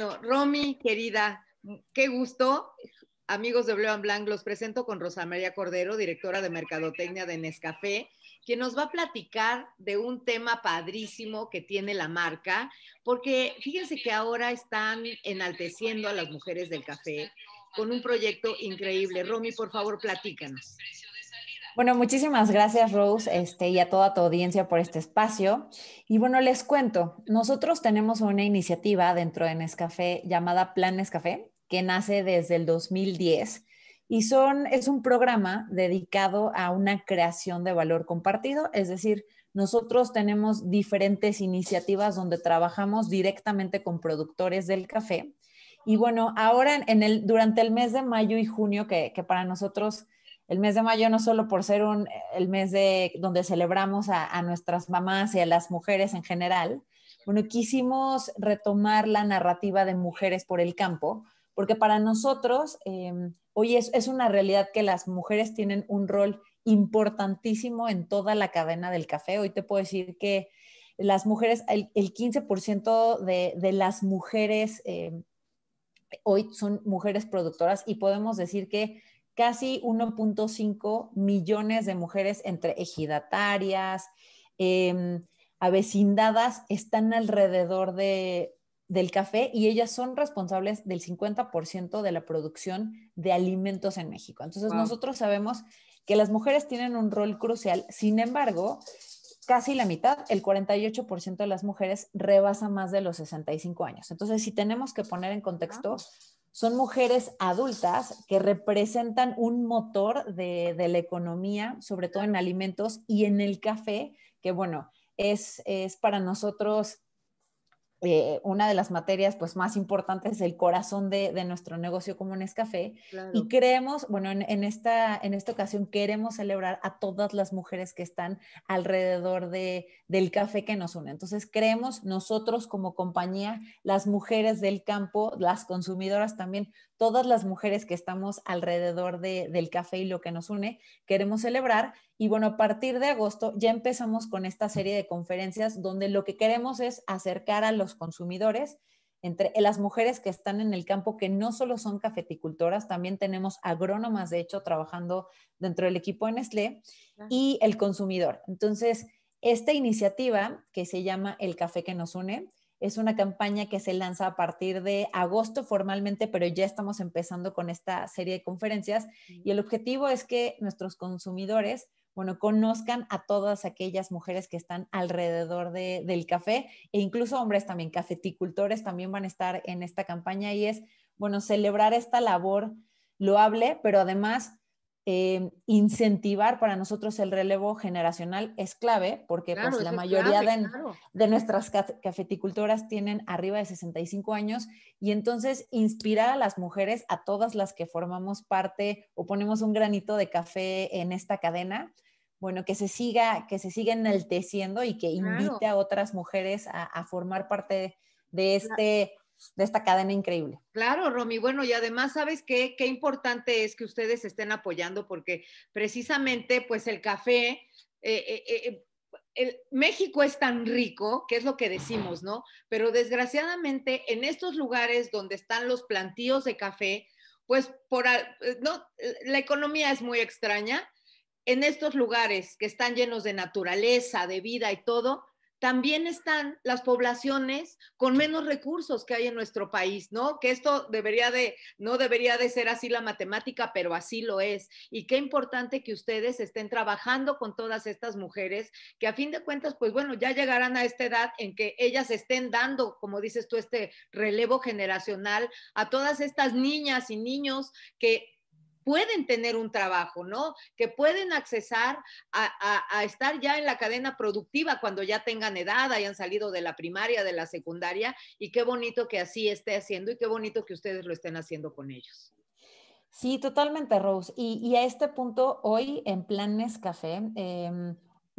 Bueno, Romy, querida, qué gusto. Amigos de Bleu and Blanc, los presento con Rosa María Cordero, directora de Mercadotecnia de Nescafé, que nos va a platicar de un tema padrísimo que tiene la marca, porque fíjense que ahora están enalteciendo a las mujeres del café con un proyecto increíble. Romy, por favor, platícanos. Bueno, muchísimas gracias Rose este, y a toda tu audiencia por este espacio. Y bueno, les cuento, nosotros tenemos una iniciativa dentro de Nescafé llamada Plan Nescafé, que nace desde el 2010 y son, es un programa dedicado a una creación de valor compartido, es decir, nosotros tenemos diferentes iniciativas donde trabajamos directamente con productores del café. Y bueno, ahora en el, durante el mes de mayo y junio, que para nosotros el mes de mayo no solo por ser un, el mes de donde celebramos a, nuestras mamás y a las mujeres en general, bueno, quisimos retomar la narrativa de mujeres por el campo, porque para nosotros em, hoy es, una realidad que las mujeres tienen un rol importantísimo en toda la cadena del café. Hoy te puedo decir que las mujeres, el, 15% de, las mujeres em, hoy son mujeres productoras y podemos decir que casi 1.5 millones de mujeres entre ejidatarias, em, avecindadas, están alrededor de, del café y ellas son responsables del 50% de la producción de alimentos en México. Entonces nosotros sabemos que las mujeres tienen un rol crucial, sin embargo, casi la mitad, el 48% de las mujeres rebasa más de los 65 años. Entonces, si tenemos que poner en contexto son mujeres adultas que representan un motor de, la economía, sobre todo en alimentos y en el café, que bueno, es, es para nosotros eh, una de las materias pues más importantes, el corazón de, nuestro negocio como es café Y creemos, bueno, en, esta, en esta ocasión queremos celebrar a todas las mujeres que están alrededor de, del café que nos une. Entonces creemos nosotros como compañía, las mujeres del campo, las consumidoras también, todas las mujeres que estamos alrededor de, del café y lo que nos une, queremos celebrar y bueno, a partir de agosto ya empezamos con esta serie de conferencias donde lo que queremos es acercar a los consumidores entre las mujeres que están en el campo, que no solo son cafeticultoras, también tenemos agrónomas, de hecho, trabajando dentro del equipo de Nestlé, y el consumidor. Entonces, esta iniciativa que se llama El Café que nos une, es una campaña que se lanza a partir de agosto formalmente, pero ya estamos empezando con esta serie de conferencias y el objetivo es que nuestros consumidores bueno, conozcan a todas aquellas mujeres que están alrededor del café e incluso hombres también, cafeticultores también van a estar en esta campaña y es, bueno, celebrar esta labor loable, pero además eh, incentivar para nosotros el relevo generacional es clave porque pues, la mayoría de, de, nuestras cafeticultoras tienen arriba de 65 años y entonces inspirar a las mujeres, a todas las que formamos parte o ponemos un granito de café en esta cadena, bueno, que se siga, que se siga enalteciendo y que invite a otras mujeres a, formar parte de este. esta cadena increíble. Claro, Romy. Bueno, y además, ¿sabes qué? Qué importante es que ustedes estén apoyando porque precisamente, pues el café, eh, eh, eh, el, México es tan rico, que es lo que decimos, ¿no? Pero desgraciadamente en estos lugares donde están los plantíos de café, pues por, no, la economía es muy extraña en estos lugares que están llenos de naturaleza, de vida y todo, también están las poblaciones con menos recursos que hay en nuestro país, ¿no? Que esto debería de, no debería de ser así la matemática, pero así lo es. Y qué importante que ustedes estén trabajando con todas estas mujeres, que a fin de cuentas, pues bueno, ya llegarán a esta edad en que ellas estén dando, como dices tú, este relevo generacional a todas estas niñas y niños que pueden tener un trabajo, ¿no? Que pueden accesar a, estar ya en la cadena productiva cuando ya tengan edad, hayan salido de la primaria, de la secundaria, y qué bonito que así esté haciendo y qué bonito que ustedes lo estén haciendo con ellos. Sí, totalmente, Rose. Y, a este punto, hoy en Planes Café, eh,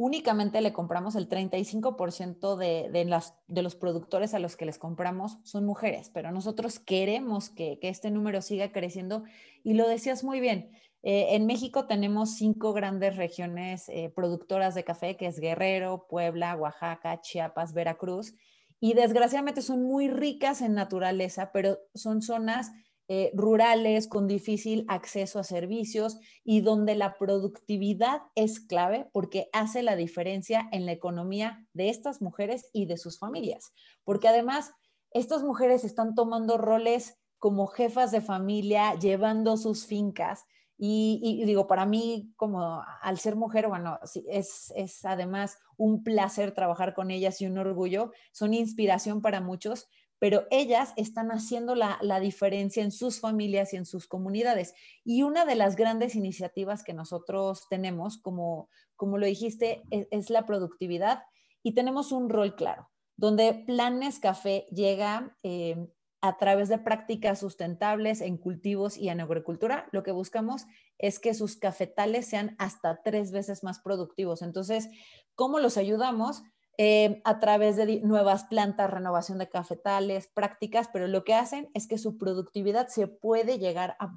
únicamente le compramos el 35% de, de, de, los productores a los que les compramos son mujeres, pero nosotros queremos que, este número siga creciendo y lo decías muy bien. Eh, en México tenemos cinco grandes regiones eh, productoras de café, que es Guerrero, Puebla, Oaxaca, Chiapas, Veracruz, y desgraciadamente son muy ricas en naturaleza, pero son zonas eh, rurales, con difícil acceso a servicios y donde la productividad es clave porque hace la diferencia en la economía de estas mujeres y de sus familias. Porque además, estas mujeres están tomando roles como jefas de familia, llevando sus fincas. Y, digo, para mí, como al ser mujer, bueno, es, es además un placer trabajar con ellas y un orgullo. Son inspiración para muchos, pero ellas están haciendo la, diferencia en sus familias y en sus comunidades. Y una de las grandes iniciativas que nosotros tenemos, como, lo dijiste, e-, es, la productividad y tenemos un rol claro, donde Planes Café llega... Eh, a través de prácticas sustentables en cultivos y en agricultura, lo que buscamos es que sus cafetales sean hasta tres veces más productivos. Entonces, ¿cómo los ayudamos? Em, a través de nuevas plantas, renovación de cafetales, prácticas, pero lo que hacen es que su productividad se puede llegar a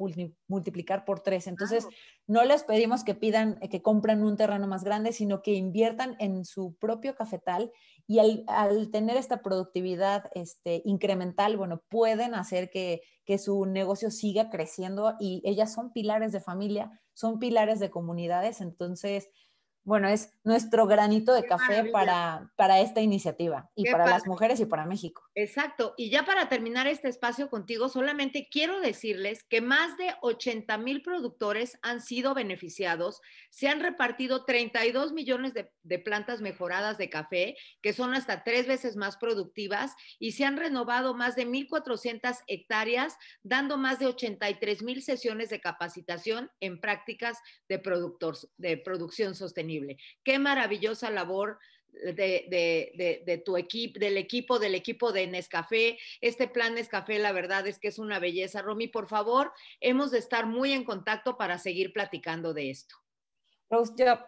multiplicar por tres. Entonces, no les pedimos que pidan, que compren un terreno más grande, sino que inviertan en su propio cafetal y al, tener esta productividad este, incremental, bueno, pueden hacer que, que su negocio siga creciendo y ellas son pilares de familia, son pilares de comunidades, entonces bueno, es nuestro granito de café para, para esta iniciativa y para las mujeres y para México. Exacto. Y ya para terminar este espacio contigo, solamente quiero decirles que más de 80 mil productores han sido beneficiados. Se han repartido 32 millones de, plantas mejoradas de café, que son hasta tres veces más productivas, y se han renovado más de 1.400 hectáreas, dando más de 83 mil sesiones de capacitación en prácticas de, productores, de producción sostenible. Qué maravillosa labor de, tu equipo, del equipo, del equipo de Nescafé. Este plan Nescafé, la verdad es que es una belleza. Romy, por favor, hemos de estar muy en contacto para seguir platicando de esto.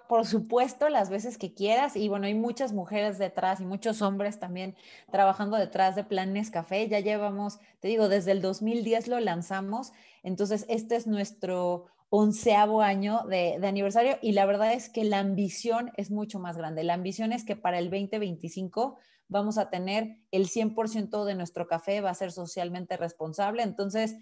por supuesto, las veces que quieras. Y bueno, hay muchas mujeres detrás y muchos hombres también trabajando detrás de Plan Nescafé, Ya llevamos, te digo, desde el 2010 lo lanzamos. Entonces, este es nuestro onceavo año de, aniversario y la verdad es que la ambición es mucho más grande. La ambición es que para el 2025 vamos a tener el 100% de nuestro café va a ser socialmente responsable. Entonces,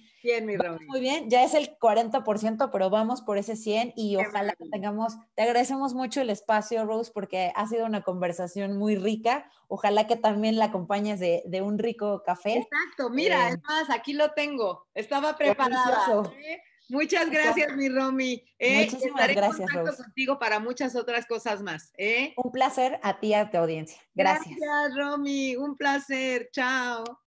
muy bien, ya es el 40%, pero vamos por ese 100 y ojalá tengamos, te agradecemos mucho el espacio, Rose, porque ha sido una conversación muy rica. Ojalá que también la acompañes de, un rico café. Exacto, mira, eh, más, aquí lo tengo, estaba preparado ¿eh? Muchas gracias, mi Romy. ¿eh? Muchísimas gracias. En contacto contigo para muchas otras cosas más. ¿eh? Un placer a ti a tu audiencia. Gracias. Gracias, Romy. Un placer. Chao.